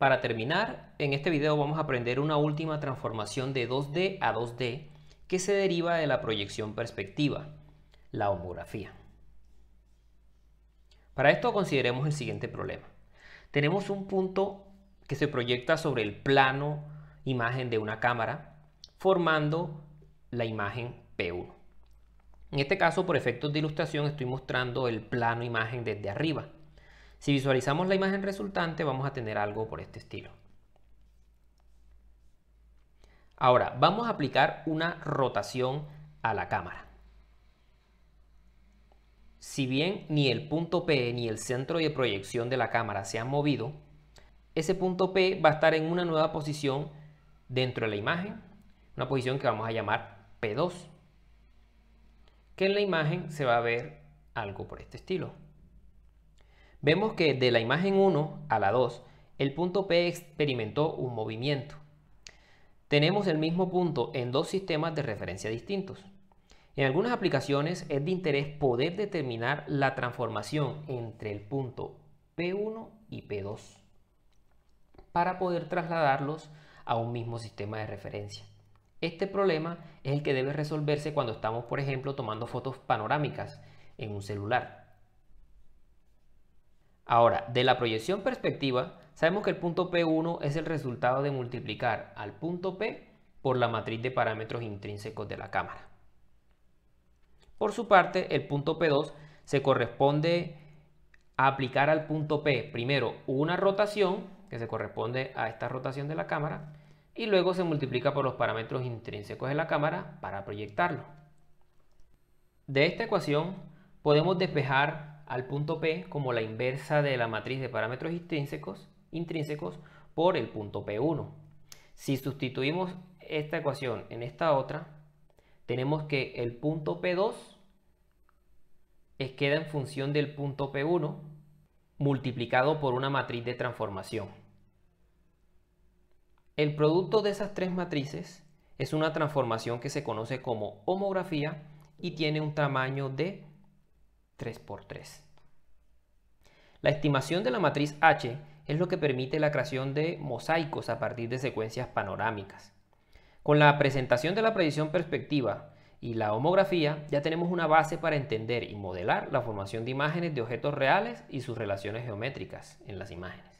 Para terminar, en este video vamos a aprender una última transformación de 2D a 2D que se deriva de la proyección perspectiva, la homografía. Para esto consideremos el siguiente problema. Tenemos un punto que se proyecta sobre el plano imagen de una cámara formando la imagen P1. En este caso, por efectos de ilustración, estoy mostrando el plano imagen desde arriba. Si visualizamos la imagen resultante, vamos a tener algo por este estilo. Ahora, vamos a aplicar una rotación a la cámara. Si bien ni el punto P ni el centro de proyección de la cámara se han movido, ese punto P va a estar en una nueva posición dentro de la imagen, una posición que vamos a llamar P2, que en la imagen se va a ver algo por este estilo. Vemos que de la imagen 1 a la 2, el punto P experimentó un movimiento. Tenemos el mismo punto en dos sistemas de referencia distintos. En algunas aplicaciones es de interés poder determinar la transformación entre el punto P1 y P2 para poder trasladarlos a un mismo sistema de referencia. Este problema es el que debe resolverse cuando estamos, por ejemplo, tomando fotos panorámicas en un celular. Ahora, de la proyección perspectiva, sabemos que el punto P1 es el resultado de multiplicar al punto P por la matriz de parámetros intrínsecos de la cámara. Por su parte, el punto P2 se corresponde a aplicar al punto P primero una rotación, que se corresponde a esta rotación de la cámara, y luego se multiplica por los parámetros intrínsecos de la cámara para proyectarlo. De esta ecuación podemos despejar al punto P como la inversa de la matriz de parámetros intrínsecos, intrínsecos por el punto P1. Si sustituimos esta ecuación en esta otra, tenemos que el punto P2 es, queda en función del punto P1 multiplicado por una matriz de transformación. El producto de esas tres matrices es una transformación que se conoce como homografía y tiene un tamaño de 3x3. La estimación de la matriz H es lo que permite la creación de mosaicos a partir de secuencias panorámicas. Con la presentación de la predicción perspectiva y la homografía, ya tenemos una base para entender y modelar la formación de imágenes de objetos reales y sus relaciones geométricas en las imágenes.